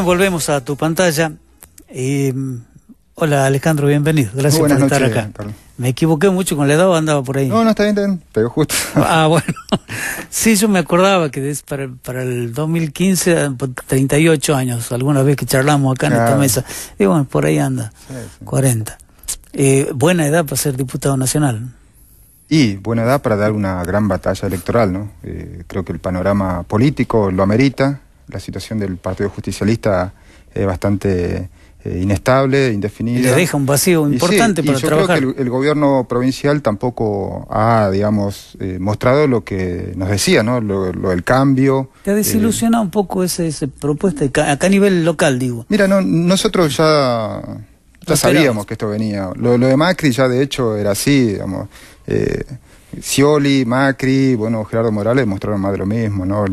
volvemos a tu pantalla. Mm, hola Alejandro, bienvenido. Gracias por estar acá. Me equivoqué mucho con la edad o andaba por ahí. No, no, está bien, está justo. Ah, bueno. Sí, yo me acordaba que es para, el 2015, 38 eh, pues, años, alguna vez que charlamos acá en esta mesa. Y bueno, por ahí anda, 40. Eh, buena edad para ser diputado nacional. Y buena edad para dar una gran batalla electoral, ¿no? Eh, creo que el panorama político lo amerita la situación del Partido Justicialista es bastante eh, inestable, indefinida. Y deja un vacío importante para yo Creo que el, gobierno provincial tampoco ha, digamos, eh, mostrado lo que nos decía, ¿no? Lo, del cambio. ¿Te ha eh, desilusionado un poco esa, propuesta, acá a nivel local, digo? Mira, no, nosotros ya. sabíamos que esto venía. Lo, de Macri ya de hecho era así, digamos. Scioli, Macri, bueno, Gerardo Morales mostraron más de lo mismo, ¿no?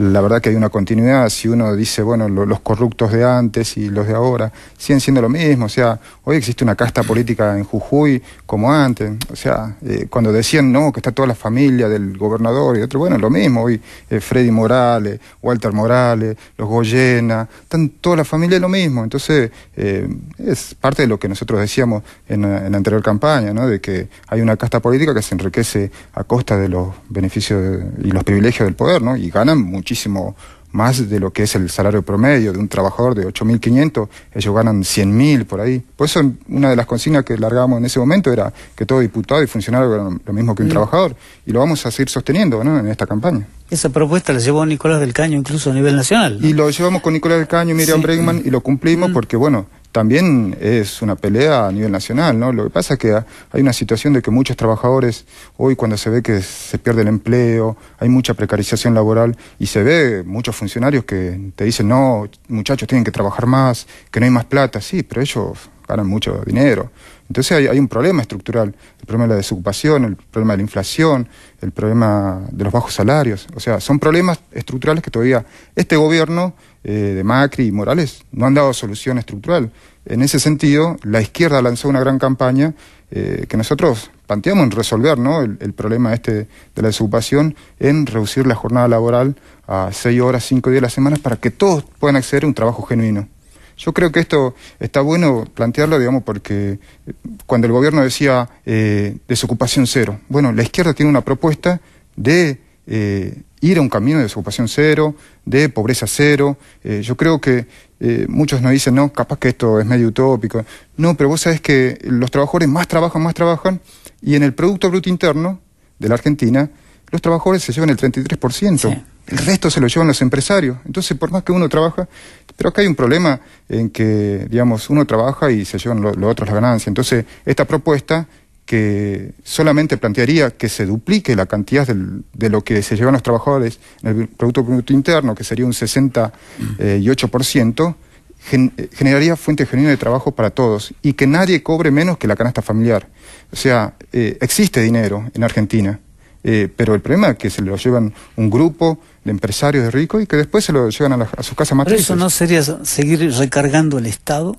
la verdad que hay una continuidad, si uno dice, bueno, los corruptos de antes y los de ahora siguen siendo lo mismo, o sea, hoy existe una casta política en Jujuy como antes, o sea, eh, cuando decían, no, que está toda la familia del gobernador y otro, bueno, lo mismo, hoy eh, Freddy Morales, Walter Morales, los Goyena, están toda la familia lo mismo, entonces eh, es parte de lo que nosotros decíamos en, en la anterior campaña, ¿no? De que hay una casta política que se enriquece a costa de los beneficios y los privilegios del poder, ¿no? Y ganan mucho muchísimo más de lo que es el salario promedio de un trabajador de 8.500, ellos ganan 100.000 por ahí. Por eso una de las consignas que largamos en ese momento era que todo diputado y funcionario era lo mismo que un mm. trabajador, y lo vamos a seguir sosteniendo en esta campaña. Esa propuesta la llevó Nicolás del Caño incluso a nivel nacional. Y lo llevamos con Nicolás del Caño y Miriam Bregman y lo cumplimos mm. porque, bueno, también es una pelea a nivel nacional, ¿no? Lo que pasa es que hay una situación de que muchos trabajadores hoy cuando se ve que se pierde el empleo, hay mucha precarización laboral y se ve muchos funcionarios que te dicen, no, muchachos tienen que trabajar más, que no hay más plata, sí, pero ellos ganan mucho dinero. Entonces hay, hay un problema estructural, el problema de la desocupación, el problema de la inflación, el problema de los bajos salarios, o sea, son problemas estructurales que todavía este gobierno eh, de Macri y Morales, no han dado solución estructural. En ese sentido, la izquierda lanzó una gran campaña eh, que nosotros planteamos en resolver el, problema este de la desocupación, en reducir la jornada laboral a seis horas, cinco días a la semana, para que todos puedan acceder a un trabajo genuino. Yo creo que esto está bueno plantearlo, digamos, porque eh, cuando el gobierno decía desocupación cero, bueno, la izquierda tiene una propuesta de ir a un camino de desocupación cero, de pobreza cero. Eh, yo creo que eh, muchos nos dicen, no, capaz que esto es medio utópico. No, pero vos sabés que los trabajadores más trabajan, más trabajan, y en el Producto Bruto Interno de la Argentina, los trabajadores se llevan el 33%. El resto se lo llevan los empresarios. Entonces, por más que uno trabaja, pero acá hay un problema en que, digamos, uno trabaja y se llevan los otros la ganancia. Entonces, esta propuesta que solamente plantearía que se duplique la cantidad de lo que se llevan los trabajadores en el Producto Interno, que sería un 68%, eh, eh, generaría fuente genuina de trabajo para todos y que nadie cobre menos que la canasta familiar. O sea, eh, existe dinero en Argentina, pero el problema es que se lo llevan un grupo de empresarios de ricos y que después se lo llevan a, sus casas matrices. ¿Pero eso no sería seguir recargando el Estado?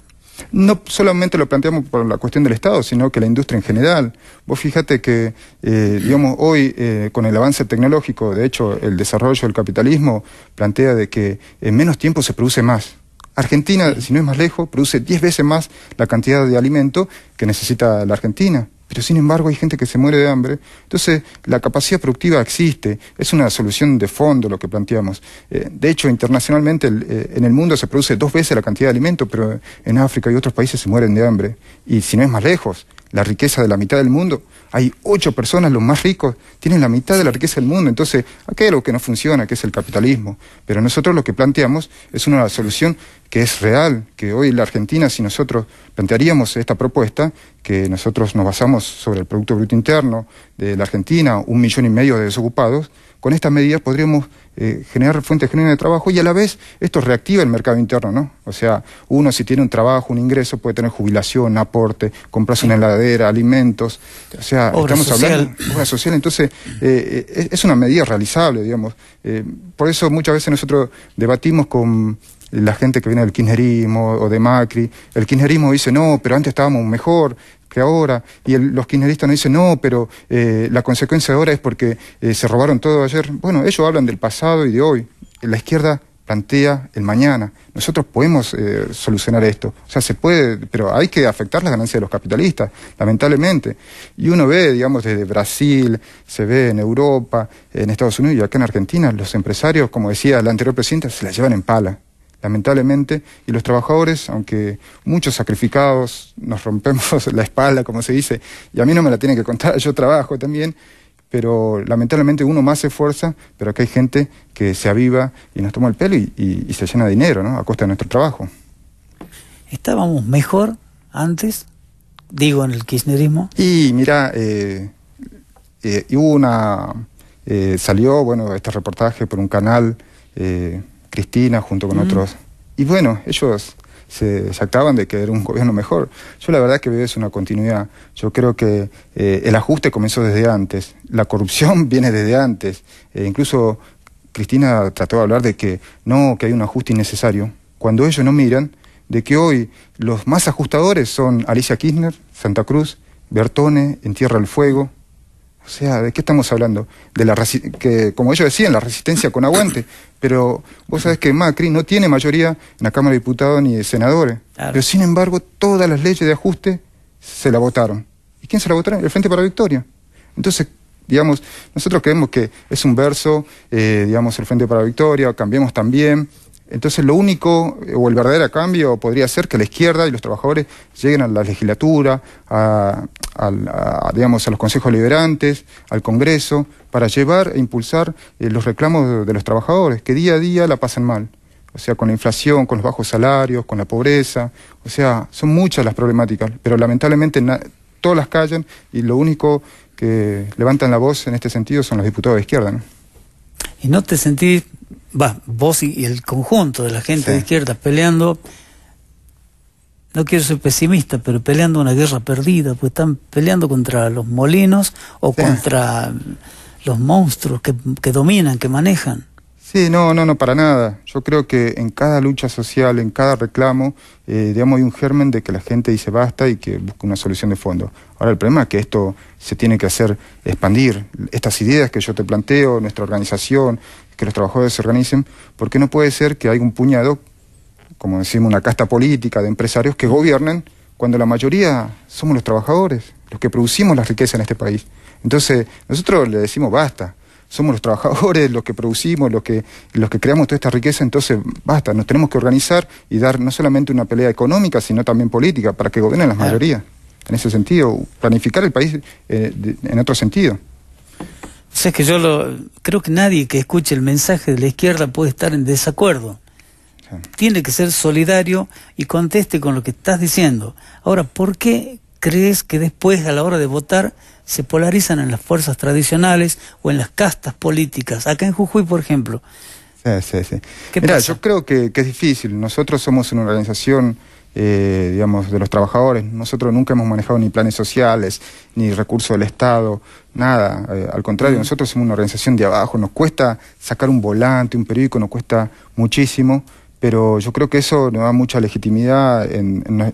No solamente lo planteamos por la cuestión del Estado, sino que la industria en general. Vos fíjate que, eh, digamos, hoy eh, con el avance tecnológico, de hecho, el desarrollo del capitalismo plantea de que en menos tiempo se produce más. Argentina, si no es más lejos, produce 10 veces más la cantidad de alimento que necesita la Argentina pero sin embargo hay gente que se muere de hambre. Entonces, la capacidad productiva existe, es una solución de fondo lo que planteamos. Eh, de hecho, internacionalmente eh, en el mundo se produce dos veces la cantidad de alimento, pero en África y otros países se mueren de hambre. Y si no es más lejos, la riqueza de la mitad del mundo. Hay ocho personas, los más ricos, tienen la mitad de la riqueza del mundo. Entonces, aquello hay que no funciona, que es el capitalismo. Pero nosotros lo que planteamos es una solución que es real, que hoy la Argentina, si nosotros plantearíamos esta propuesta, que nosotros nos basamos sobre el Producto Bruto Interno de la Argentina, un millón y medio de desocupados, con estas medidas podríamos eh, generar fuentes genuinas de trabajo y a la vez esto reactiva el mercado interno, ¿no? O sea, uno si tiene un trabajo, un ingreso, puede tener jubilación, aporte, comprarse una heladera, alimentos, o sea, estamos hablando de obra social, entonces eh, es una medida realizable, digamos. Eh, por eso muchas veces nosotros debatimos con la gente que viene del kirchnerismo o de Macri, el kirchnerismo dice, no, pero antes estábamos mejor, que ahora, y los kirchneristas no dicen, no, pero eh, la consecuencia ahora es porque eh, se robaron todo ayer. Bueno, ellos hablan del pasado y de hoy. La izquierda plantea el mañana. Nosotros podemos eh, solucionar esto. O sea, se puede, pero hay que afectar las ganancias de los capitalistas, lamentablemente. Y uno ve, digamos, desde Brasil, se ve en Europa, en Estados Unidos y acá en Argentina, los empresarios, como decía el anterior presidente, se la llevan en pala lamentablemente, y los trabajadores, aunque muchos sacrificados, nos rompemos la espalda, como se dice, y a mí no me la tienen que contar, yo trabajo también, pero lamentablemente uno más se esfuerza, pero aquí hay gente que se aviva y nos toma el pelo y, se llena de dinero, ¿no? A costa de nuestro trabajo. ¿Estábamos mejor antes? Digo, en el kirchnerismo. Y mira, eh, eh una... Eh, salió, bueno, este reportaje por un canal... Eh, Cristina junto con mm. otros. Y bueno, ellos se jactaban de que era un gobierno mejor. Yo la verdad que veo es una continuidad. Yo creo que eh, el ajuste comenzó desde antes, la corrupción viene desde antes. Eh, incluso Cristina trató de hablar de que no, que hay un ajuste innecesario, cuando ellos no miran de que hoy los más ajustadores son Alicia Kirchner, Santa Cruz, Bertone, en Tierra del Fuego, o sea, ¿de qué estamos hablando? De la que, como ellos decían, la resistencia con aguante. Pero vos sabés que Macri no tiene mayoría en la Cámara de Diputados ni de senadores. Pero sin embargo, todas las leyes de ajuste se la votaron. ¿Y quién se la votaron? El Frente para la Victoria. Entonces, digamos, nosotros creemos que es un verso, eh, digamos, el Frente para la Victoria, cambiemos también, entonces lo único eh, o el verdadero cambio podría ser que la izquierda y los trabajadores lleguen a la legislatura, a, digamos, a los consejos liberantes, al Congreso, para llevar e impulsar eh, los reclamos de, los trabajadores, que día a día la pasan mal. O sea, con la inflación, con los bajos salarios, con la pobreza. O sea, son muchas las problemáticas, pero lamentablemente todas las callan y lo único que levantan la voz en este sentido son los diputados de izquierda. ¿no? ¿Y no te sentís va, vos y, el conjunto de la gente de izquierda peleando, no quiero ser pesimista, pero peleando una guerra perdida, pues están peleando contra los molinos o contra mm, los monstruos que, que dominan, que manejan. Sí, no, no, no, para nada. Yo creo que en cada lucha social, en cada reclamo, eh, digamos, hay un germen de que la gente dice basta y que busca una solución de fondo. Ahora, el problema es que esto se tiene que hacer expandir. Estas ideas que yo te planteo, nuestra organización, que los trabajadores se organicen, porque no puede ser que haya un puñado, como decimos, una casta política de empresarios que gobiernen cuando la mayoría somos los trabajadores, los que producimos la riqueza en este país. Entonces, nosotros le decimos basta, somos los trabajadores, los que producimos, los que, los que creamos toda esta riqueza, entonces basta, nos tenemos que organizar y dar no solamente una pelea económica, sino también política, para que gobiernen las mayorías. En ese sentido, planificar el país eh, en otro sentido. O es que yo creo que nadie que escuche el mensaje de la izquierda puede estar en desacuerdo. Tiene que ser solidario y conteste con lo que estás diciendo. Ahora, ¿por qué crees que después, a la hora de votar, se polarizan en las fuerzas tradicionales o en las castas políticas? Acá en Jujuy, por ejemplo. Sí, yo creo que, es difícil. Nosotros somos una organización... Eh, digamos, de los trabajadores. Nosotros nunca hemos manejado ni planes sociales, ni recursos del Estado. Nada, eh, al contrario, nosotros somos una organización de abajo, nos cuesta sacar un volante, un periódico, nos cuesta muchísimo, pero yo creo que eso nos da mucha legitimidad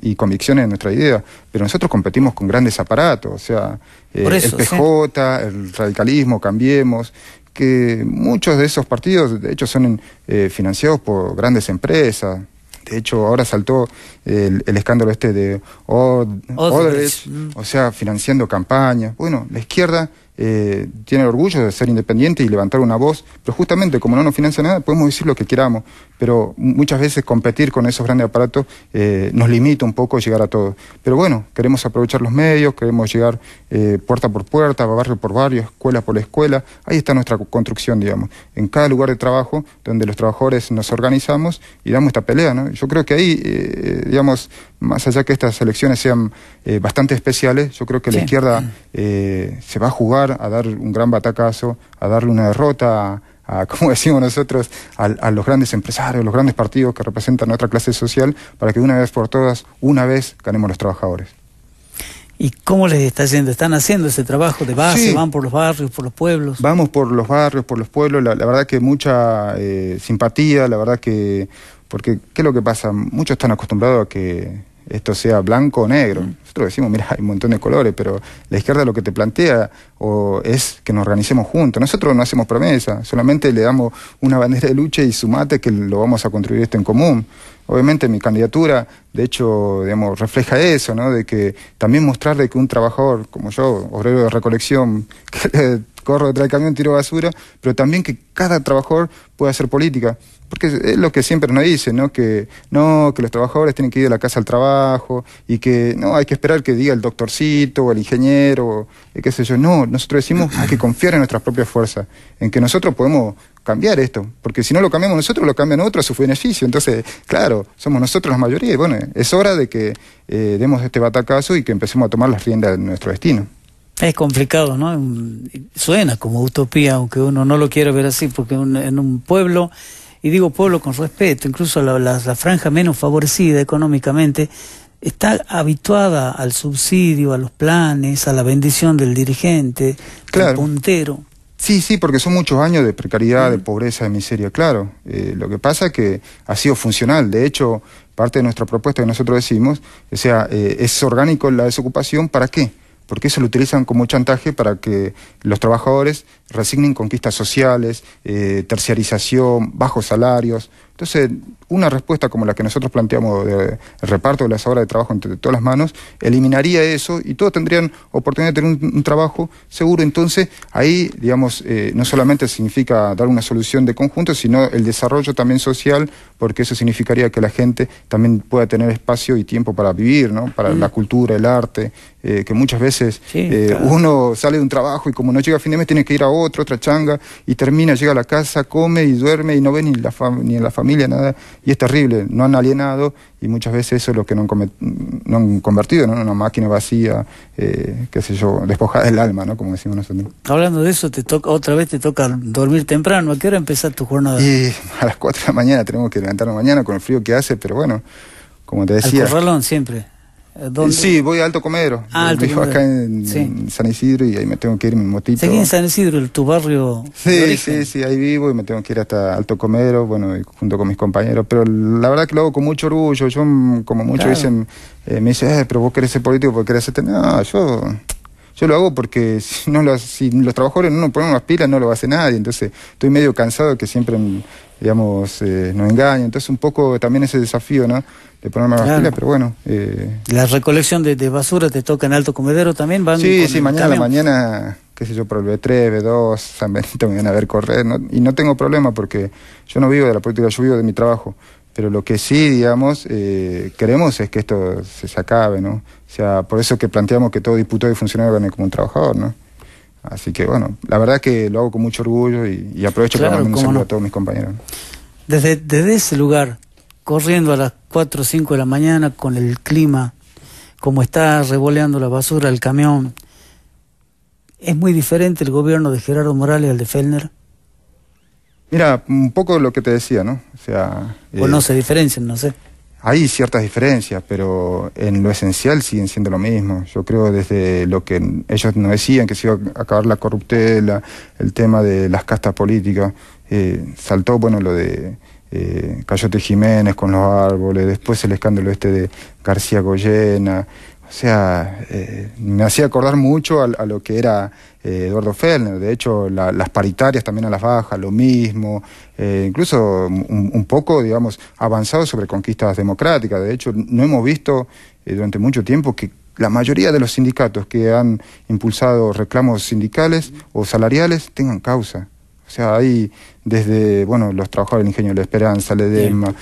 y convicción en nuestra idea. Pero nosotros competimos con grandes aparatos, o sea, eh, el PJ, el radicalismo, cambiemos, que muchos de esos partidos, de hecho, son eh, financiados por grandes empresas. De hecho, ahora saltó el, escándalo este de Odres, o sea, financiando campañas. Bueno, la izquierda eh, tiene orgullo de ser independiente y levantar una voz, pero justamente como no nos financia nada, podemos decir lo que queramos, pero muchas veces competir con esos grandes aparatos eh, nos limita un poco llegar a todo. Pero bueno, queremos aprovechar los medios, queremos llegar eh, puerta por puerta, barrio por barrio, escuela por escuela, ahí está nuestra construcción, digamos, en cada lugar de trabajo donde los trabajadores nos organizamos y damos esta pelea, ¿no? Yo creo que ahí, eh, eh, digamos, más allá que estas elecciones sean eh, bastante especiales. Yo creo que la izquierda eh, se va a jugar a dar un gran batacazo, a darle una derrota, a, como decimos nosotros, a, los grandes empresarios, los grandes partidos que representan otra clase social, para que una vez por todas, una vez, ganemos los trabajadores. ¿Y cómo les está haciendo? ¿Están haciendo ese trabajo de base? ¿Van por los barrios, por los pueblos? Vamos por los barrios, por los pueblos. La, verdad que mucha eh, simpatía, la verdad que... Porque, ¿qué es lo que pasa? Muchos están acostumbrados a que esto sea blanco o negro. Nosotros decimos, mira, hay un montón de colores, pero la izquierda lo que te plantea o es que nos organicemos juntos. Nosotros no hacemos promesas, solamente le damos una bandera de lucha y sumate que lo vamos a construir esto en común. Obviamente mi candidatura, de hecho, digamos, refleja eso, ¿no? De que también mostrarle que un trabajador como yo, obrero de recolección, que corro detrás del camión, tiro basura, pero también que cada trabajador pueda hacer política. Porque es lo que siempre nos dicen, ¿no? Que no, que los trabajadores tienen que ir a la casa al trabajo y que no, hay que esperar que diga el doctorcito o el ingeniero, eh, qué sé yo. No, nosotros decimos que confiar en nuestras propias fuerzas, en que nosotros podemos cambiar esto, porque si no lo cambiamos nosotros, lo cambian otros a su beneficio. Entonces, claro, somos nosotros la mayoría y bueno, es hora de que eh, demos este batacazo y que empecemos a tomar las riendas de nuestro destino. Es complicado, ¿no? Suena como utopía, aunque uno no lo quiera ver así, porque en un pueblo, y digo pueblo con respeto, incluso la, franja menos favorecida económicamente, está habituada al subsidio, a los planes, a la bendición del dirigente, claro. puntero. Sí, sí, porque son muchos años de precariedad, de mm. pobreza, de miseria, claro. Eh, lo que pasa es que ha sido funcional. De hecho, parte de nuestra propuesta que nosotros decimos, o sea, eh, es orgánico la desocupación, ¿para qué? porque eso lo utilizan como chantaje para que los trabajadores resignen conquistas sociales, eh, terciarización, bajos salarios, entonces, una respuesta como la que nosotros planteamos el reparto de las horas de trabajo entre todas las manos, eliminaría eso y todos tendrían oportunidad de tener un, trabajo seguro. Entonces, ahí, digamos, eh, no solamente significa dar una solución de conjunto, sino el desarrollo también social, porque eso significaría que la gente también pueda tener espacio y tiempo para vivir, ¿no? Para mm. la cultura, el arte, eh, que muchas veces eh, uno sale de un trabajo y como no llega a fin de mes tiene que ir a otro, otra changa, y termina, llega a la casa, come y duerme y no ve ni, la ni la familia y es terrible, no han alienado y muchas veces eso es lo que no han, no convertido en una máquina vacía, eh, qué sé yo, despojada del alma, ¿no? como decimos nosotros. Hablando de eso, te toca otra vez te toca dormir temprano, ¿a qué hora empezar tu jornada? Y a las 4 de la mañana, tenemos que levantarnos mañana con el frío que hace, pero bueno, como te decía... siempre. Eh, sí, voy a Alto Comedero. Vivo ah, acá en, San Isidro y ahí me tengo que ir en mi motito. ¿Seguí en San Isidro, tu barrio? Sí, sí, sí, ahí vivo y me tengo que ir hasta Alto Comedero, bueno, junto con mis compañeros. Pero la verdad que lo hago con mucho orgullo. Yo, como muchos dicen, eh, me dicen, eh, pero vos querés ser político porque querés ser... No, yo yo lo hago porque si, no los trabajadores no nos ponen las pilas, no lo hace nadie. Entonces, estoy medio cansado de que siempre, digamos, eh, nos engañan. Entonces, un poco también ese desafío, ¿no? De ponerme pilas, pero bueno. Eh, la recolección de, basura te toca en Alto Comedero también, Sí, sí, mañana la mañana qué sé yo, por el B3, B2, San Benito me van a ver correr, ¿no? y no tengo problema porque yo no vivo de la política, yo vivo de mi trabajo, pero lo que sí, digamos, eh, queremos es que esto se acabe, ¿no? O sea, por eso que planteamos que todo diputado y funcionario gane como un trabajador, ¿no? Así que bueno, la verdad que lo hago con mucho orgullo y, aprovecho para mandar un saludo a todos mis compañeros. Desde, desde ese lugar, corriendo a las 4 o 5 de la mañana con el clima, como está revoleando la basura el camión, ¿es muy diferente el gobierno de Gerardo Morales al de Fellner? Mira, un poco lo que te decía, ¿no? O sea... no eh, se diferencian, no sé. Hay ciertas diferencias, pero en lo esencial siguen siendo lo mismo. Yo creo desde lo que ellos nos decían, que se iba a acabar la corruptela, el tema de las castas políticas, eh, saltó, bueno, lo de eh, Cayote Jiménez con los árboles, después el escándalo este de García Goyena, o sea, eh, me hacía acordar mucho a, a lo que era eh, Eduardo Fellner. De hecho, las paritarias también a las bajas, lo mismo. Eh, incluso un, poco, digamos, avanzado sobre conquistas democráticas. De hecho, no hemos visto eh, durante mucho tiempo que la mayoría de los sindicatos que han impulsado reclamos sindicales o salariales tengan causa. O sea, ahí desde, bueno, los trabajadores del ingenio de la esperanza, el EDEMA,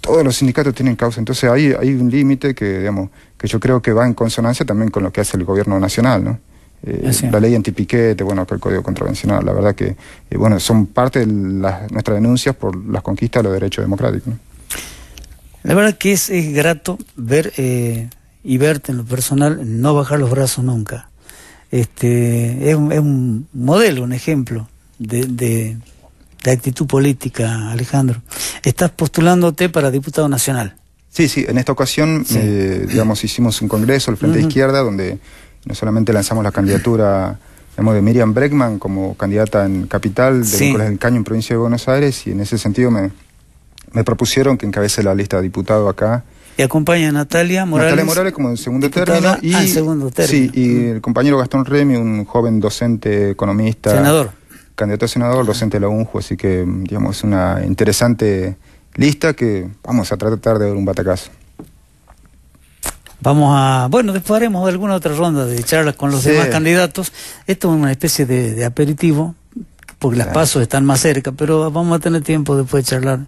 todos los sindicatos tienen causa. Entonces ahí hay un límite que, digamos, que yo creo que va en consonancia también con lo que hace el gobierno nacional, ¿no? Eh, la ley antipiquete, bueno, el código contravencional, la verdad que, eh, bueno, son parte de las, nuestras denuncias por las conquistas de los derechos democráticos. La verdad que es, grato ver eh, y verte en lo personal no bajar los brazos nunca. Este, es, un modelo, un ejemplo de, de, de actitud política, Alejandro. Estás postulándote para diputado nacional. Sí, sí, en esta ocasión, eh, digamos, hicimos un congreso, el Frente Izquierda, donde no solamente lanzamos la candidatura digamos, de Miriam Breckman como candidata en capital de del Caño en provincia de Buenos Aires, y en ese sentido me, propusieron que encabece la lista de diputado acá. Y acompaña a Natalia Morales. Natalia Morales como en segundo término. Y, segundo Sí, y el compañero Gastón Remy, un joven docente, economista. Senador. Candidato a senador, docente de la UNJU, así que, digamos, es una interesante lista que vamos a tratar de dar un batacazo. Vamos a, bueno, después haremos alguna otra ronda de charlas con los demás candidatos. Esto es una especie de, aperitivo, porque las pasos están más cerca, pero vamos a tener tiempo después de charlar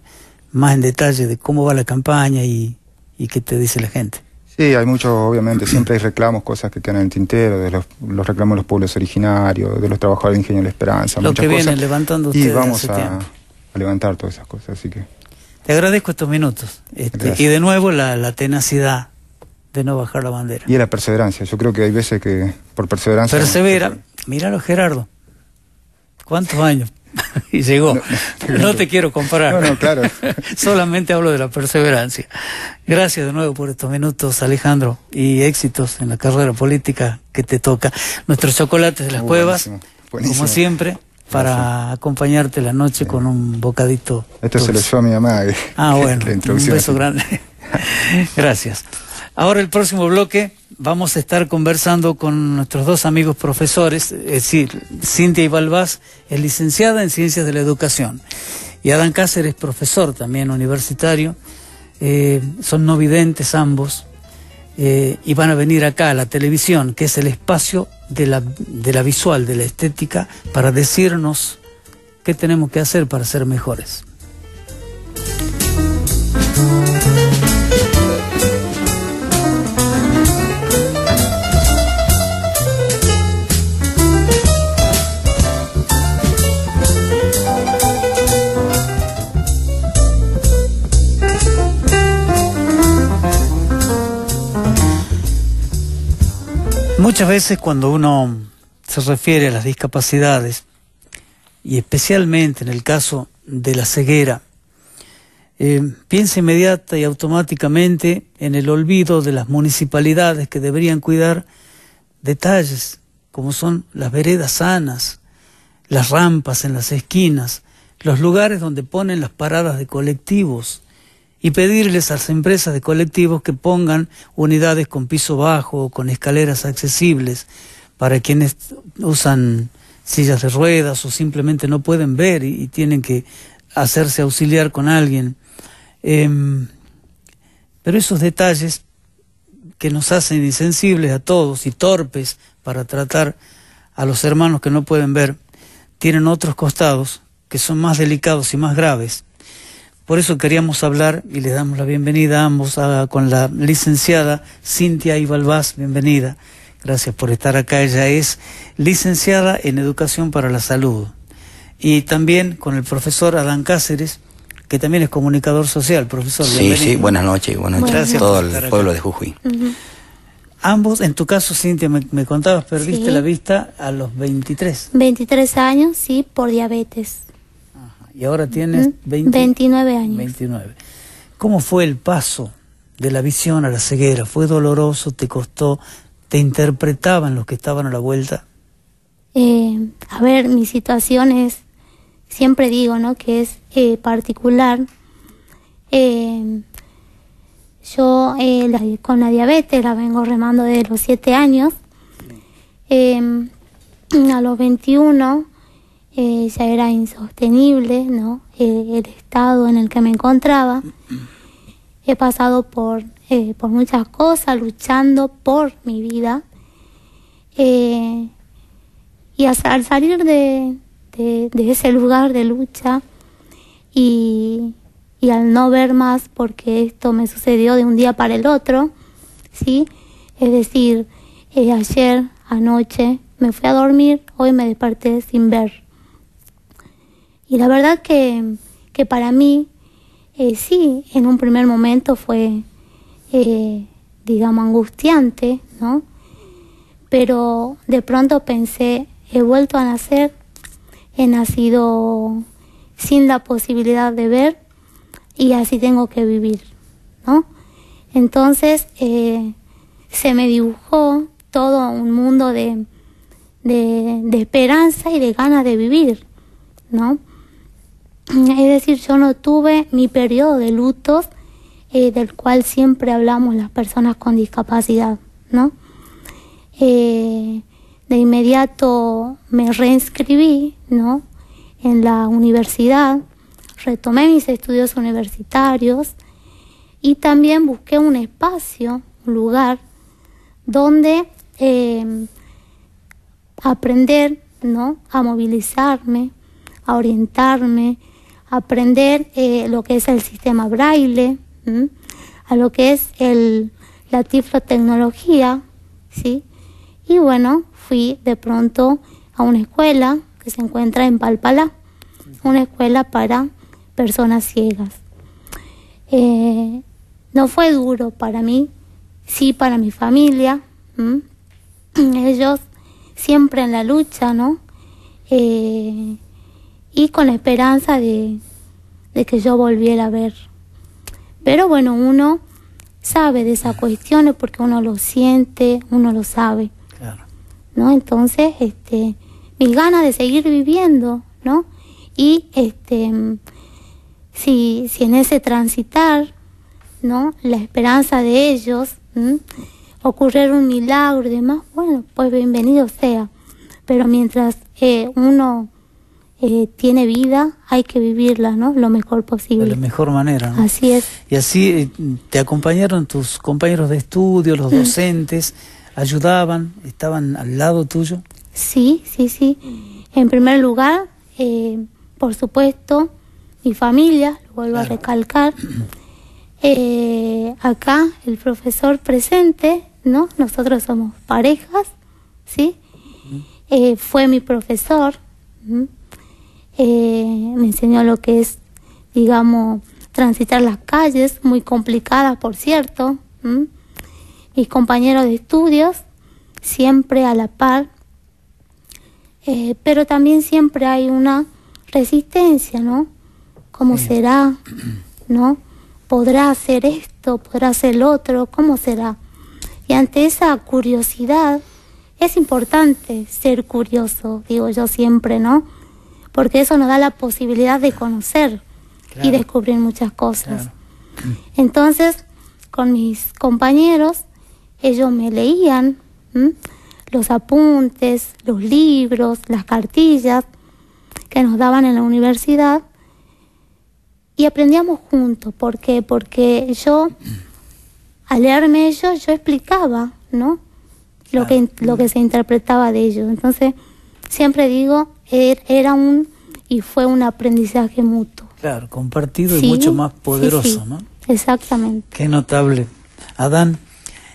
más en detalle de cómo va la campaña y, qué te dice la gente. Sí, hay muchos, obviamente, siempre hay reclamos, cosas que quedan en el tintero, de los, los reclamos de los pueblos originarios, de los trabajadores de Ingenio de la Esperanza, Lo que vienen levantando Y vamos a levantar todas esas cosas, así que... Te agradezco estos minutos. Este, y de nuevo la, tenacidad de no bajar la bandera. Y la perseverancia. Yo creo que hay veces que por perseverancia... Persevera. Míralo, Gerardo. ¿Cuántos años? y llegó. No, te quiero comparar. No, claro. Solamente hablo de la perseverancia. Gracias de nuevo por estos minutos, Alejandro, y éxitos en la carrera política que te toca. Nuestros chocolates de las uh, cuevas, como siempre para ah, acompañarte la noche con un bocadito. Esto se lo a mi mamá. Eh. Ah, bueno. un beso grande. Gracias. Ahora el próximo bloque vamos a estar conversando con nuestros dos amigos profesores, es decir, Cintia Ibalbás es licenciada en Ciencias de la Educación y Adán Cáceres, profesor también universitario. Eh, son no videntes ambos, eh, y van a venir acá a la televisión, que es el espacio de la, de la visual, de la estética, para decirnos qué tenemos que hacer para ser mejores. Muchas veces cuando uno se refiere a las discapacidades, y especialmente en el caso de la ceguera, eh, piensa inmediata y automáticamente en el olvido de las municipalidades que deberían cuidar detalles como son las veredas sanas, las rampas en las esquinas, los lugares donde ponen las paradas de colectivos, y pedirles a las empresas de colectivos que pongan unidades con piso bajo o con escaleras accesibles para quienes usan sillas de ruedas o simplemente no pueden ver y, tienen que hacerse auxiliar con alguien. Em, pero esos detalles que nos hacen insensibles a todos y torpes para tratar a los hermanos que no pueden ver, tienen otros costados que son más delicados y más graves por eso queríamos hablar y le damos la bienvenida a ambos con la licenciada Cintia Ibalbás. Bienvenida. Gracias por estar acá. Ella es licenciada en Educación para la Salud. Y también con el profesor Adán Cáceres, que también es comunicador social. Profesor, Sí, sí, buenas noches. Buenas noches a todo el pueblo de Jujuy. Ambos, en tu caso, Cintia, me, contabas, perdiste la vista a los 23. 23 años, sí, por diabetes y ahora tienes 29 años. ¿Cómo fue el paso de la visión a la ceguera? ¿Fue doloroso? ¿Te costó? ¿Te interpretaban los que estaban a la vuelta? Eh, a ver, mi situación es, siempre digo, ¿no? Que es eh, particular. Eh, yo con la diabetes la vengo remando desde los 7 años. a los 21 eh, ya era insostenible ¿no? Eh, el estado en el que me encontraba. Mm. He pasado por, eh, por muchas cosas, luchando por mi vida. y al, salir de, ese lugar de lucha y, y al no ver más, porque esto me sucedió de un día para el otro, ¿sí? Es decir, ayer, anoche, me fui a dormir, hoy me desperté sin ver. Y la verdad que, que para mí, eh, sí, en un primer momento fue, eh, digamos, angustiante, ¿no? Pero de pronto pensé, he vuelto a nacer, he nacido sin la posibilidad de ver y así tengo que vivir, ¿no? Entonces eh, se me dibujó todo un mundo de esperanza y de ganas de vivir, ¿no? Es decir, yo no tuve mi periodo de lutos eh, del cual siempre hablamos las personas con discapacidad, eh, de inmediato me reinscribí, En la universidad, retomé mis estudios universitarios y también busqué un espacio, un lugar donde em, aprender, A movilizarme, a orientarme, aprender eh, lo que es el sistema braille, a lo que es la tiflotecnología, ¿sí? Y bueno, fui de pronto a una escuela que se encuentra en Palpalá, una escuela para personas ciegas. Eh, no fue duro para mí, sí para mi familia, ellos siempre en la lucha, ¿no? Eh, y con la esperanza de, que yo volviera a ver. Pero bueno, uno sabe de esas cuestiones porque uno lo siente, uno lo sabe. ¿No? Entonces, este, mis ganas de seguir viviendo, ¿no? Y este si, si en ese transitar, ¿no? La esperanza de ellos, ocurrir un milagro y demás, bueno, pues bienvenido sea. Pero mientras eh, uno eh, tiene vida, hay que vivirla, ¿no? Lo mejor posible. De la mejor manera. ¿no? Así es. Y así eh, te acompañaron tus compañeros de estudio, los mm. docentes, ayudaban, estaban al lado tuyo. Sí, sí, sí. En primer lugar, eh, por supuesto, mi familia, lo vuelvo a recalcar. acá el profesor presente, ¿no? Nosotros somos parejas, ¿sí? fue mi profesor eh, me enseñó lo que es, digamos, transitar las calles, muy complicadas, por cierto. Mis compañeros de estudios, siempre a la par, eh, pero también siempre hay una resistencia, ¿no? ¿Cómo será? ¿No? ¿Podrá hacer esto? ¿Podrá hacer el otro? ¿Cómo será? Y ante esa curiosidad, es importante ser curioso, digo yo siempre, ¿no? porque eso nos da la posibilidad de conocer y descubrir muchas cosas. Mm. Entonces, con mis compañeros, ellos me leían los apuntes, los libros, las cartillas que nos daban en la universidad y aprendíamos juntos. ¿Por qué? Porque yo, al leerme ellos, yo explicaba, ¿no? Lo, que, lo que se interpretaba de ellos. Entonces, siempre digo Er, era un y fue un aprendizaje mutuo. Claro, compartido y mucho más poderoso, Exactamente. Qué notable. Adán,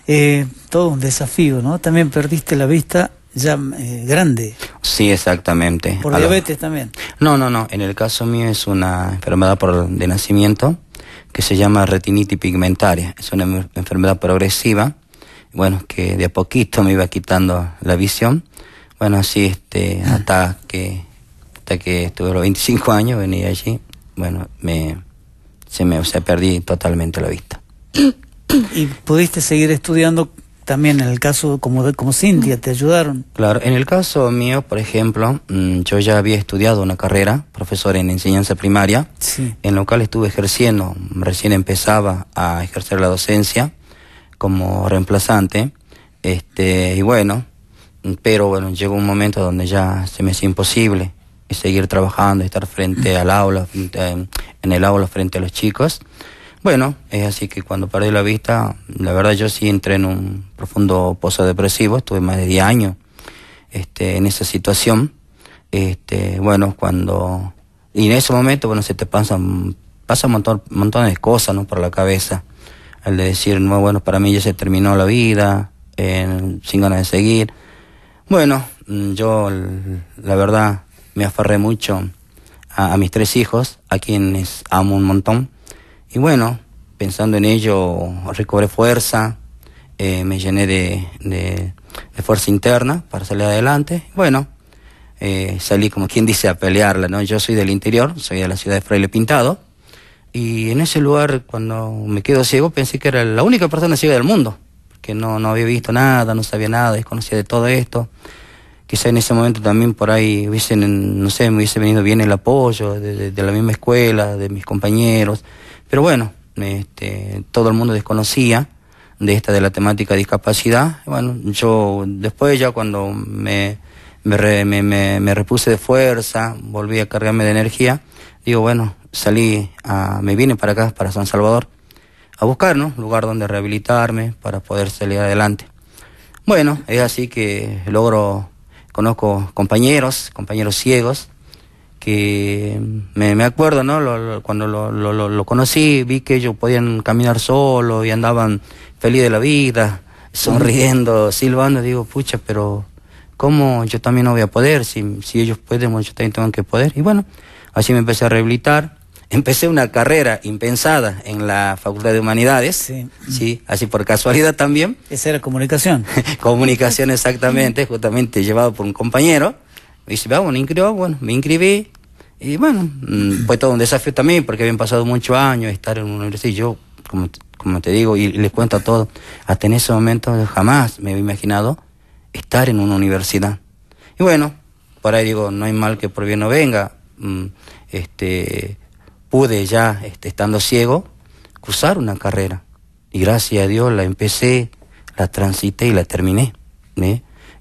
eh, todo un desafío, ¿no? También perdiste la vista ya eh, grande. Sí, exactamente. ¿Por diabetes también? No, no, no. En el caso mío es una enfermedad por, de nacimiento que se llama retinitis pigmentaria. Es una enfermedad progresiva, bueno, que de a poquito me iba quitando la visión bueno, sí, este, hasta que, hasta que estuve los 25 años, venía allí, bueno, me, se me, o perdí totalmente la vista. ¿Y pudiste seguir estudiando también en el caso como, como Cintia? ¿Te ayudaron? Claro, en el caso mío, por ejemplo, mm, yo ya había estudiado una carrera, profesor en enseñanza primaria, en lo cual estuve ejerciendo, recién empezaba a ejercer la docencia como reemplazante, este, y bueno, pero bueno, llegó un momento donde ya se me hacía imposible seguir trabajando, estar frente al aula, en el aula frente a los chicos. Bueno, es así que cuando perdí la vista, la verdad yo sí entré en un profundo pozo depresivo, estuve más de 10 años este, en esa situación. Este, bueno, cuando... Y en ese momento, bueno, se te pasan, pasa un montón, montones de cosas, Por la cabeza. Al de decir, no, bueno, para mí ya se terminó la vida, eh, sin ganas de seguir bueno, mm, yo la verdad me aferré mucho a, mis tres hijos, a quienes amo un montón. Y bueno, pensando en ello, recobré fuerza, eh, me llené de, de, fuerza interna para salir adelante. Bueno, eh, salí como quien dice a pelearla, ¿no? Yo soy del interior, soy de la ciudad de Fraile Pintado. Y en ese lugar, cuando me quedo ciego, pensé que era la única persona ciega del mundo no, no había visto nada, no sabía nada, desconocía de todo esto. Quizá en ese momento también por ahí hubiesen, no sé, me hubiese venido bien el apoyo de, la misma escuela, de mis compañeros. Pero bueno, este, todo el mundo desconocía de esta de la temática de discapacidad. Bueno, yo después ya cuando me, repuse de fuerza, volví a cargarme de energía, digo, bueno, salí, a, me vine para acá, para San Salvador a buscar, ¿no? Un lugar donde rehabilitarme para poder salir adelante. Bueno, es así que logro, conozco compañeros, compañeros ciegos, que mm, me, acuerdo, ¿no? cuando lo, conocí, vi que ellos podían caminar solo y andaban feliz de la vida, sonriendo, silbando, digo, pucha, pero ¿cómo yo también no voy a poder? Si, si ellos pueden, yo también tengo que poder. Y bueno, así me empecé a rehabilitar Empecé una carrera impensada en la Facultad de Humanidades, sí, así por casualidad también. Esa era comunicación. comunicación exactamente, justamente llevado por un compañero. Me dice, vamos, me bueno, me inscribí. Y bueno, mm, fue todo un desafío también porque habían pasado muchos años estar en una universidad y yo, como, te digo, y, les cuento a todos, hasta en ese momento jamás me había imaginado estar en una universidad. Y bueno, por ahí digo, no hay mal que por bien no venga. Mm, este, pude ya, este, estando ciego, cruzar una carrera. Y gracias a Dios la empecé, la transité y la terminé.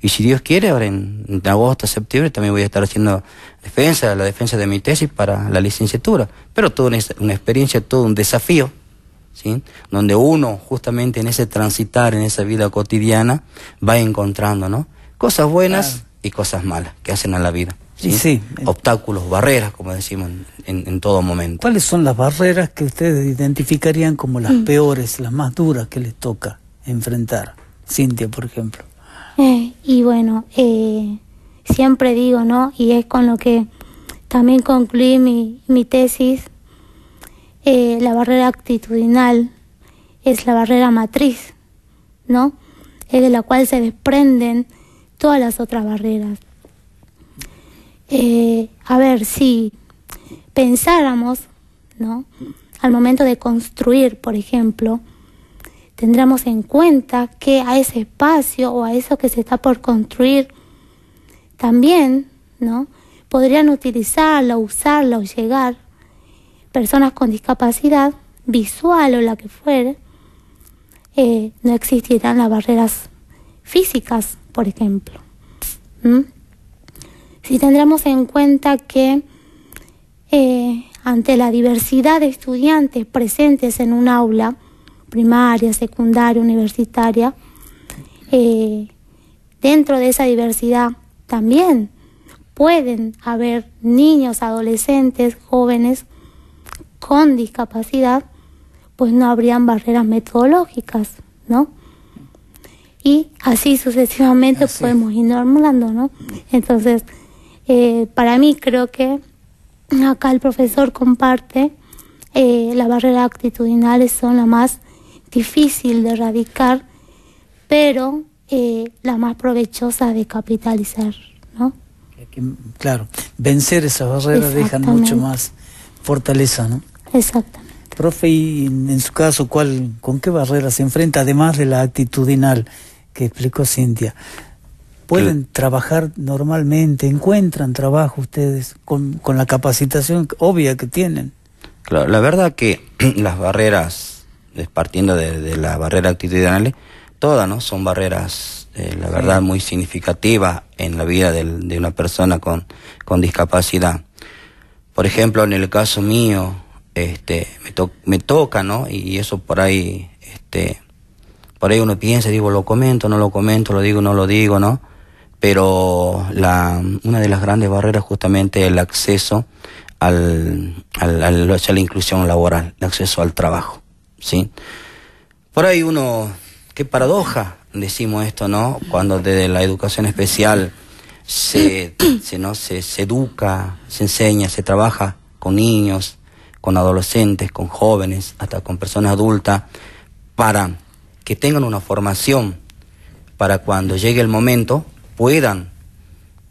Y si Dios quiere, ahora en, agosto, septiembre, también voy a estar haciendo defensa, la defensa de mi tesis para la licenciatura. Pero todo una, una experiencia, todo un desafío, donde uno justamente en ese transitar, en esa vida cotidiana, va encontrando ¿no? cosas buenas y cosas malas que hacen a la vida. ¿sí? Sí, obstáculos, barreras, como decimos en, todo momento. ¿Cuáles son las barreras que ustedes identificarían como las mm. peores, las más duras que les toca enfrentar? Cintia, por ejemplo. Eh, y bueno, eh, siempre digo, ¿no? Y es con lo que también concluí mi, mi tesis, eh, la barrera actitudinal es la barrera matriz, ¿no? Es de la cual se desprenden todas las otras barreras. Eh, a ver, si pensáramos, ¿no? Al momento de construir, por ejemplo, tendremos en cuenta que a ese espacio o a eso que se está por construir, también, ¿no? Podrían utilizarlo, usarlo, o llegar personas con discapacidad visual o la que fuera. Eh, no existirán las barreras físicas, por ejemplo. Si tendremos en cuenta que eh, ante la diversidad de estudiantes presentes en un aula, primaria, secundaria, universitaria, eh, dentro de esa diversidad también pueden haber niños, adolescentes, jóvenes con discapacidad, pues no habrían barreras metodológicas, ¿no? Y así sucesivamente podemos ir normalizando, ¿no? Entonces, eh, para mí creo que acá el profesor comparte eh, las barreras actitudinales son las más difícil de erradicar, pero eh, las más provechosa de capitalizar, ¿no? Claro, vencer esas barreras deja mucho más fortaleza, ¿no? Exactamente. Profe, y en su caso, ¿cuál, ¿con qué barrera se enfrenta, además de la actitudinal que explicó Cintia? pueden trabajar normalmente, encuentran trabajo ustedes con, la capacitación obvia que tienen. Claro, la verdad que las barreras, partiendo de, de las barreras actitudinales, todas no son barreras, eh, la verdad, muy significativas en la vida de, una persona con, con discapacidad. Por ejemplo, en el caso mío, este, me, me toca, ¿no? Y eso por ahí, este, por ahí uno piensa, digo, lo comento, no lo comento, lo digo, no lo digo, ¿no? pero la, una de las grandes barreras justamente el acceso al, al, a la inclusión laboral, el acceso al trabajo, ¿sí? Por ahí uno, qué paradoja decimos esto, ¿no? Cuando desde la educación especial se, se, ¿no? se, se educa, se enseña, se trabaja con niños, con adolescentes, con jóvenes, hasta con personas adultas, para que tengan una formación para cuando llegue el momento puedan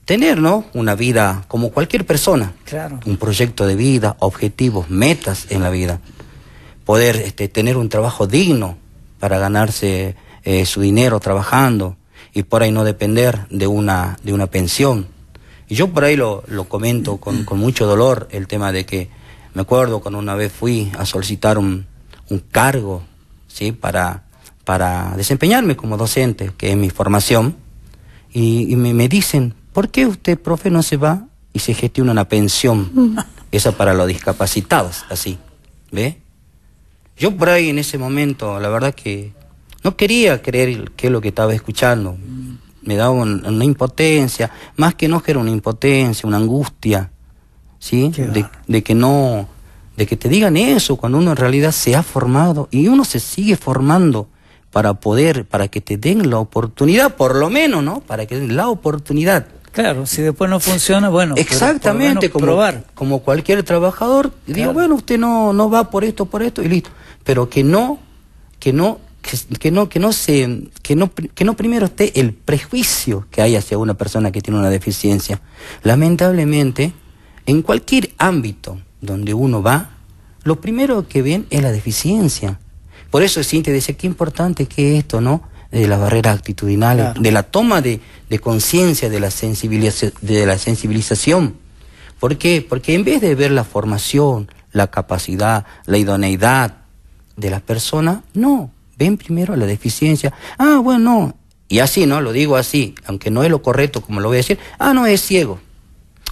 tener ¿no? una vida como cualquier persona. Claro. Un proyecto de vida, objetivos, metas en la vida. Poder este, tener un trabajo digno para ganarse eh, su dinero trabajando y por ahí no depender de una, de una pensión. Y yo por ahí lo, comento mm. con, mucho dolor el tema de que me acuerdo cuando una vez fui a solicitar un, un cargo ¿sí? para, para desempeñarme como docente, que es mi formación y, me, dicen, ¿por qué usted, profe, no se va y se gestiona una pensión? Mm. Esa para los discapacitados, así. ¿Ve? Yo por ahí en ese momento, la verdad que no quería creer qué es lo que estaba escuchando. Me daba una impotencia, más que no que era una impotencia, una angustia, ¿sí? de que no, de que te digan eso cuando uno en realidad se ha formado y uno se sigue formando para poder, para que te den la oportunidad, por lo menos, ¿no? Para que den la oportunidad. Claro, si después no funciona, bueno, exactamente, como, como cualquier trabajador, digo, bueno, usted no, no va por esto, por esto y listo, pero que no, que no que, no que no se que no que no primero esté el prejuicio que hay hacia una persona que tiene una deficiencia lamentablemente en cualquier ámbito donde uno va lo primero que ven es la deficiencia por eso Cintia dice, qué importante que esto, ¿no? De la barrera actitudinal, de la toma de, conciencia, de, la sensibilización, ¿Por qué? Porque en vez de ver la formación, la capacidad, la idoneidad de la persona, no, ven primero la deficiencia. Ah, bueno, y así, ¿no? Lo digo así, aunque no es lo correcto como lo voy a decir. Ah, no, es ciego.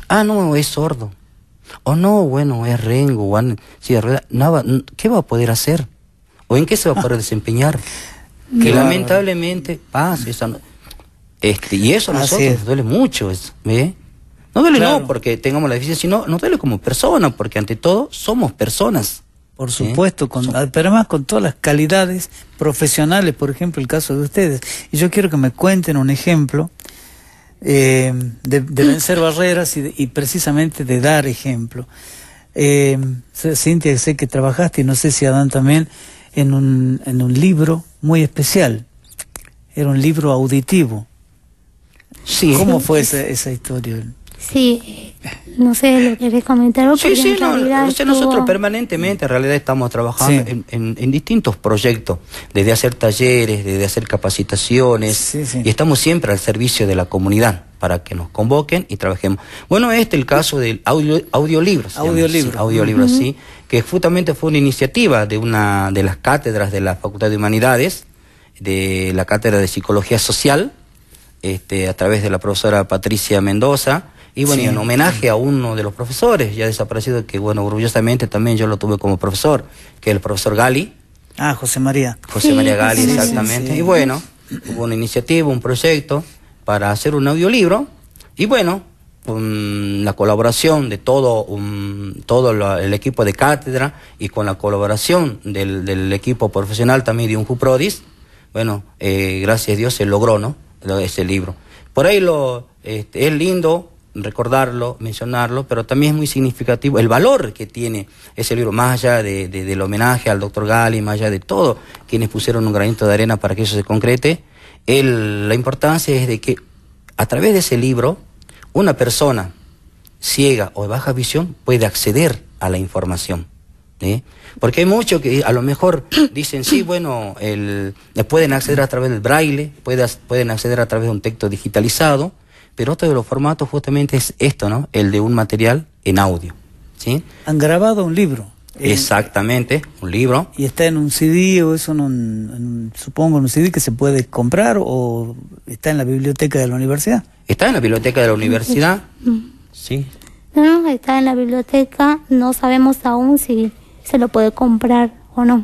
Ah, no, es sordo. O no, bueno, es rengo, nada ¿qué va a poder hacer? o en qué se va a poder desempeñar. Que lamentablemente pasa. Esa no... Este, y eso a nosotros nos duele mucho. Eso, No duele no porque tengamos la deficiencia, sino nos duele como personas, porque ante todo somos personas. Por ¿eh? supuesto, con, ah, pero además con todas las calidades profesionales, por ejemplo, el caso de ustedes. Y yo quiero que me cuenten un ejemplo eh, de, mm. vencer barreras y, precisamente de dar ejemplo. Eh, Cintia, sé que trabajaste y no sé si Adán también en un, en un libro muy especial. Era un libro auditivo. Sí. ¿Cómo fue esa, esa historia? Sí, no sé, lo querés comentar Sí, no, nosotros permanentemente en realidad estamos trabajando en, distintos proyectos, desde hacer talleres, desde hacer capacitaciones, y estamos siempre al servicio de la comunidad para que nos convoquen y trabajemos. Bueno, este es el caso del audio, audiolibro. Audiolibro. sí, que justamente fue una iniciativa de una de las cátedras de la Facultad de Humanidades, de la Cátedra de Psicología Social, este, a través de la profesora Patricia Mendoza, y bueno, en homenaje a uno de los profesores ya desaparecido, que bueno, orgullosamente también yo lo tuve como profesor, que es el profesor Gali. Ah, José María. José María Gali, exactamente. Y bueno, hubo una iniciativa, un proyecto para hacer un audiolibro. Y bueno, con la colaboración de todo, todo el equipo de cátedra y con la colaboración del, equipo profesional también de un Prodis, bueno, eh, gracias a Dios se logró, ¿no? Ese libro. Por ahí lo, este, es lindo recordarlo, mencionarlo, pero también es muy significativo el valor que tiene ese libro, más allá de, del homenaje al doctor Gali, más allá de todo, quienes pusieron un granito de arena para que eso se concrete, la importancia es de que a través de ese libro, una persona ciega o de baja visión puede acceder a la información. Porque hay muchos que a lo mejor dicen, sí, bueno, el, pueden acceder a través del braille, pueden acceder a través de un texto digitalizado, pero otro de los formatos justamente es esto, ¿no? El de un material en audio. ¿sí? Han grabado un libro. Eh, Exactamente, un libro. ¿Y está en un CD o eso, en supongo, en un CD que se puede comprar o está en la biblioteca de la universidad? Está en la biblioteca de la universidad, sí. No, está en la biblioteca, no sabemos aún si se lo puede comprar o no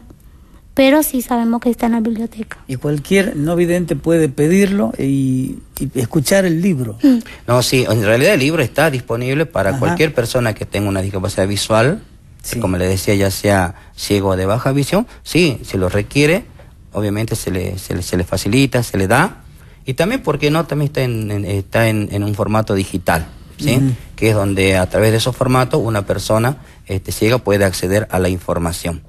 pero sí sabemos que está en la biblioteca. Y cualquier no vidente puede pedirlo y, escuchar el libro. Mm. No, sí, en realidad el libro está disponible para cualquier persona que tenga una discapacidad visual, como le decía, ya sea ciego o de baja visión, sí, se lo requiere, obviamente se le, se le, facilita, se le da, y también, porque no? También está en, está en, un formato digital. Mm. que es donde a través de esos formatos una persona este, ciega puede acceder a la información.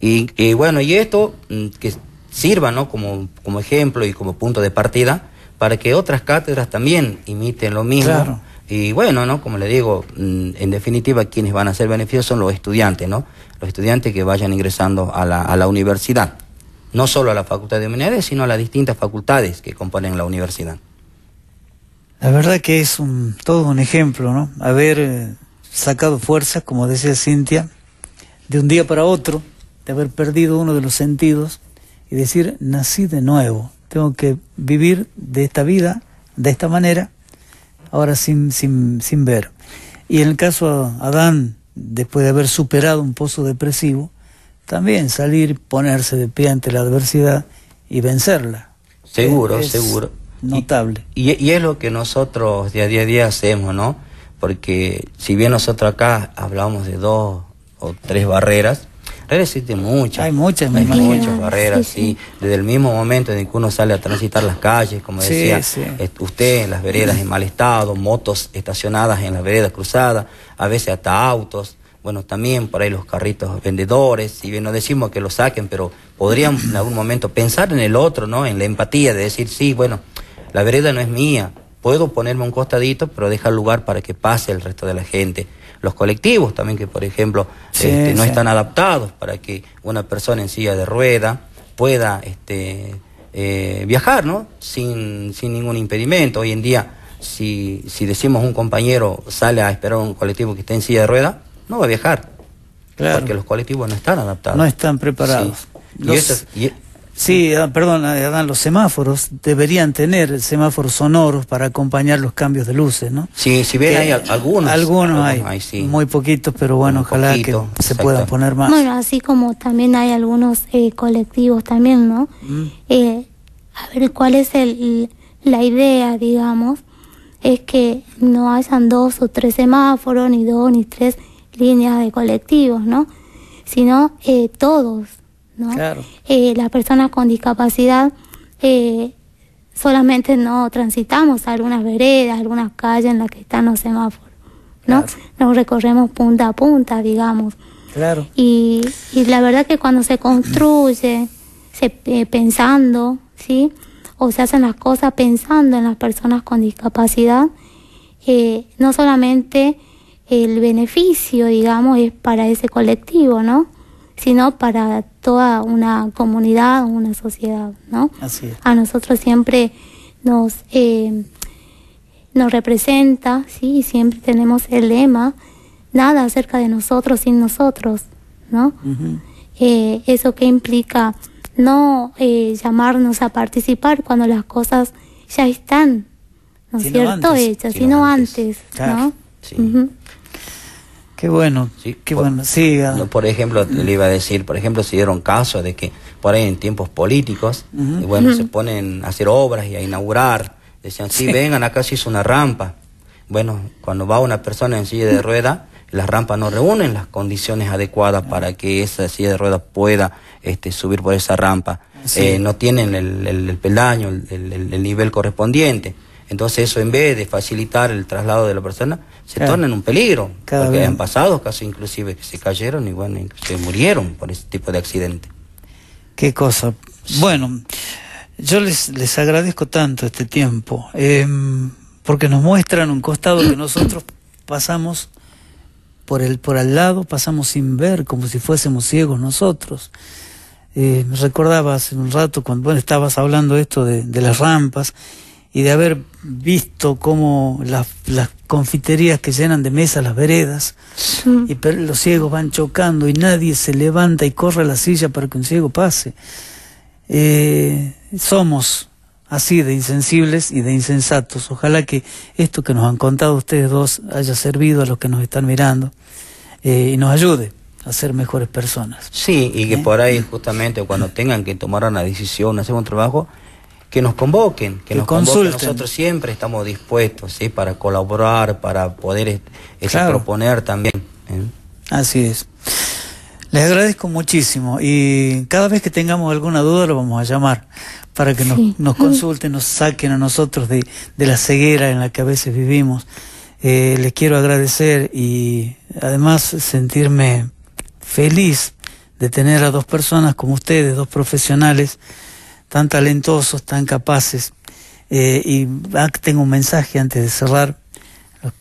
Y, bueno, y esto mm, que sirva ¿no? como, ejemplo y como punto de partida para que otras cátedras también imiten lo mismo. Y bueno, ¿no? Como le digo, mm, en definitiva, quienes van a ser beneficios son los estudiantes, ¿no? Los estudiantes que vayan ingresando a la, universidad. No solo a la Facultad de Humanidades, sino a las distintas facultades que componen la universidad. La verdad que es todo un ejemplo, ¿no? Haber eh, sacado fuerzas, como decía Cintia, de un día para otro, de haber perdido uno de los sentidos y decir, nací de nuevo, tengo que vivir de esta vida, de esta manera, ahora sin, sin, sin ver. Y en el caso de Adán, después de haber superado un pozo depresivo, también salir, ponerse de pie ante la adversidad y vencerla. Seguro, seguro. Notable. Y, es lo que nosotros día a día, día hacemos, ¿no? Porque si bien nosotros acá hablamos de dos o tres barreras, hay muchas, barreras, sí, Desde el mismo momento en que uno sale a transitar las calles, como decía usted, las veredas en mal estado, motos estacionadas en las veredas cruzadas, a veces hasta autos. Bueno, también por ahí los carritos vendedores, si bien no decimos que lo saquen, pero podrían en algún momento pensar en el otro, ¿no? En la empatía de decir, sí, bueno, la vereda no es mía, puedo ponerme un costadito, pero dejar lugar para que pase el resto de la gente los colectivos también que, por ejemplo, este, no están adaptados para que una persona en silla de rueda pueda este, eh, viajar, ¿no? Sin, ningún impedimento. Hoy en día, si, si decimos un compañero sale a esperar un colectivo que esté en silla de rueda, no va a viajar. Claro. Porque los colectivos no están adaptados. No están preparados. Y, eso, Sí, ah, perdón, ah, los semáforos deberían tener semáforos sonoros para acompañar los cambios de luces, ¿no? Sí, si bien hay algunos. Algunos, hay, muy poquitos, pero bueno, ojalá que se puedan poner más. Bueno, así como también hay algunos eh, colectivos también, ¿no? Mm. Eh, a ver, ¿cuál es el, la idea, digamos? Es que no hayan dos o tres semáforos, ni dos, ni tres líneas de colectivos, ¿no? Sino eh, todos las eh, personas con discapacidad eh, solamente no transitamos algunas veredas, algunas calles en las que están los semáforos, ¿no? Nos recorremos punta a punta, digamos. Y, la verdad que cuando se construye, eh, pensando, ¿sí? O se hacen las cosas pensando en las personas con discapacidad, no solamente el beneficio, digamos, es para ese colectivo, ¿no? sino para toda una comunidad, una sociedad, ¿no? Así A nosotros siempre nos, eh, nos representa, ¿sí? Siempre tenemos el lema, nada acerca de nosotros sin nosotros, ¿no? Eh, eso que implica no eh, llamarnos a participar cuando las cosas ya están, ¿no es cierto? Hechas, sino, antes, ¿no? sí. Qué bueno, sí, qué bueno. Sí, Por ejemplo, le iba a decir, por ejemplo, se dieron caso de que por ahí en tiempos políticos, bueno, se ponen a hacer obras y a inaugurar. Decían, sí, vengan, acá se hizo una rampa. Bueno, cuando va una persona en silla de rueda, las rampas no reúnen las condiciones adecuadas para que esa silla de ruedas pueda este, subir por esa rampa. Eh, no tienen el, el, peldaño, el, nivel correspondiente. Entonces eso en vez de facilitar el traslado de la persona, se torna en un peligro. Cada porque vez. han pasado casos inclusive que se cayeron y bueno, se murieron por ese tipo de accidente. Qué cosa. Bueno, yo les, les agradezco tanto este tiempo, em, porque nos muestran un costado que nosotros pasamos por el por al lado, pasamos sin ver, como si fuésemos ciegos nosotros. Eh, me recordabas en un rato cuando estabas hablando esto de, de las rampas y de haber visto cómo las, las confiterías que llenan de mesa las veredas y los ciegos van chocando y nadie se levanta y corre la silla para que un ciego pase. Eh, somos así de insensibles y de insensatos. Ojalá que esto que nos han contado ustedes dos haya servido a los que nos están mirando eh, y nos ayude a ser mejores personas. Sí, y que ¿Eh? por ahí justamente cuando tengan que tomar una decisión, hacer un trabajo, que nos convoquen, que, nos consulten. Nosotros siempre estamos dispuestos, ¿sí? Para colaborar, para poder este, este, proponer también. ¿eh? Así es. Les agradezco muchísimo y cada vez que tengamos alguna duda lo vamos a llamar para que nos, nos, consulten, nos saquen a nosotros de, de, la ceguera en la que a veces vivimos. Eh, les quiero agradecer y además sentirme feliz de tener a dos personas como ustedes, dos profesionales tan talentosos, tan capaces. Eh, y acten ah, tengo un mensaje antes de cerrar.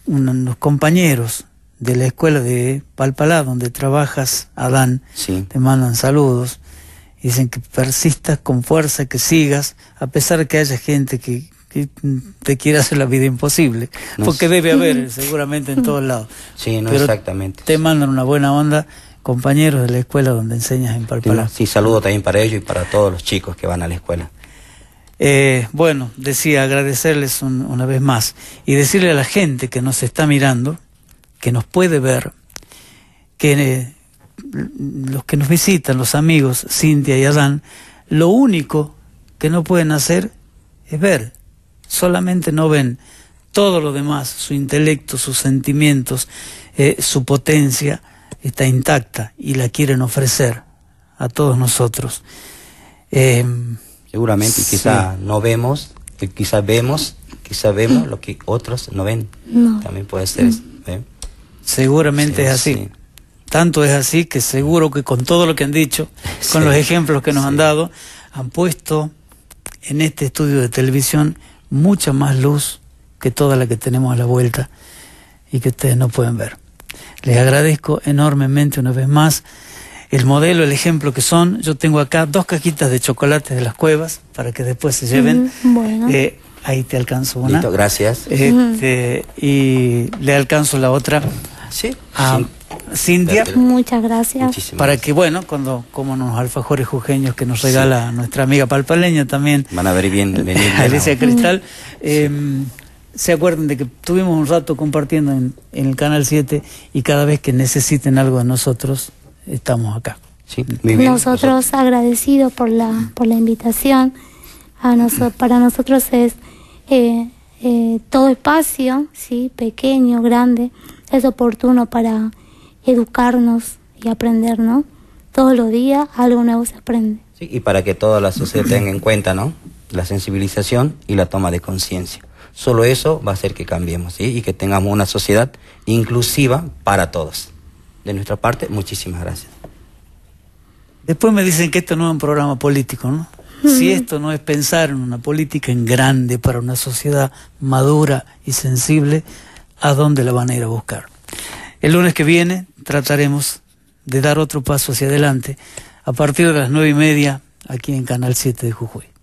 Los, compañeros de la escuela de Palpalá, donde trabajas, Adán, te mandan saludos. Dicen que persistas con fuerza, que sigas, a pesar que haya gente que, te quiera hacer la vida imposible, porque debe haber seguramente en todos lados. Sí, exactamente. Te mandan una buena onda compañeros de la escuela donde enseñas en Parpalá. Sí, saludo también para ellos y para todos los chicos que van a la escuela. Eh, bueno, decía agradecerles una vez más y decirle a la gente que nos está mirando, que nos puede ver, que eh, los que nos visitan, los amigos, Cintia y Adán, lo único que no pueden hacer es ver, solamente no ven todo lo demás, su intelecto, sus sentimientos, eh, su potencia está intacta y la quieren ofrecer a todos nosotros. Eh, Seguramente, quizá no vemos, quizá vemos, quizá vemos lo que otros no ven. También puede ser. Mm. ¿eh? Seguramente es así. Tanto es así que seguro que con todo lo que han dicho, con los ejemplos que nos han dado, han puesto en este estudio de televisión mucha más luz que toda la que tenemos a la vuelta y que ustedes no pueden ver. Les agradezco enormemente una vez más el modelo, el ejemplo que son. Yo tengo acá dos cajitas de chocolate de las cuevas para que después se lleven. eh, ahí te alcanzo una. gracias. Este, Y le alcanzo la otra sí, a Muchas gracias. para que, bueno, cuando como unos alfajores jujeños que nos regala nuestra amiga palpaleña también. Van a ver bien. Alicia Cristal se acuerden de que tuvimos un rato compartiendo en, el Canal 7 y cada vez que necesiten algo de nosotros, estamos acá. Sí, nosotros, agradecidos por la, por la invitación. A nosotros para nosotros es eh, eh, todo espacio, sí, pequeño, grande, es oportuno para educarnos y aprender, ¿no? Todos los días algo nuevo se aprende. y para que toda la sociedad tenga en cuenta, ¿no? La sensibilización y la toma de conciencia. Solo eso va a hacer que cambiemos y que tengamos una sociedad inclusiva para todos. De nuestra parte, muchísimas gracias. Después me dicen que esto no es un programa político, ¿no? Si esto no es pensar en una política en grande para una sociedad madura y sensible, ¿a dónde la van a ir a buscar? El lunes que viene trataremos de dar otro paso hacia adelante a partir de las nueve y media aquí en Canal 7 de Jujuy.